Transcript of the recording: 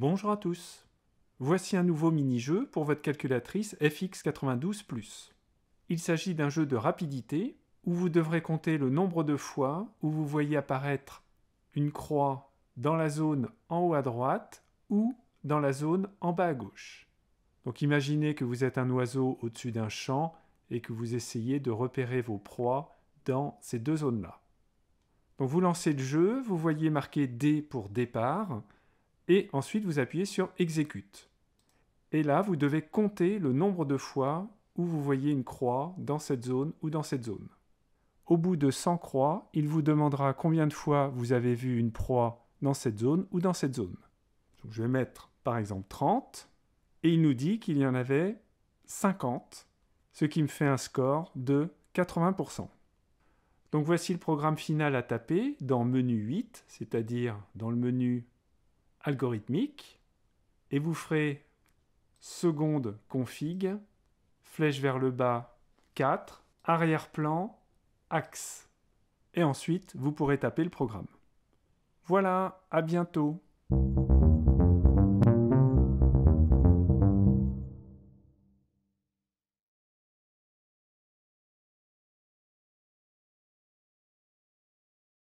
Bonjour à tous. Voici un nouveau mini-jeu pour votre calculatrice FX92+. Il s'agit d'un jeu de rapidité où vous devrez compter le nombre de fois où vous voyez apparaître une croix dans la zone en haut à droite ou dans la zone en bas à gauche. Donc imaginez que vous êtes un oiseau au-dessus d'un champ et que vous essayez de repérer vos proies dans ces deux zones-là. Donc vous lancez le jeu, vous voyez marqué D pour départ, et ensuite vous appuyez sur Exécute. Et là, vous devez compter le nombre de fois où vous voyez une croix dans cette zone ou dans cette zone. Au bout de 100 croix, il vous demandera combien de fois vous avez vu une proie dans cette zone ou dans cette zone. je vais mettre par exemple 30 et il nous dit qu'il y en avait 50, ce qui me fait un score de 80%. Donc voici le programme final à taper dans menu 8, c'est-à-dire dans le menu algorithmique et vous ferez seconde config, flèche vers le bas 4, arrière-plan, axe. Et ensuite, vous pourrez taper le programme. Voilà, à bientôt.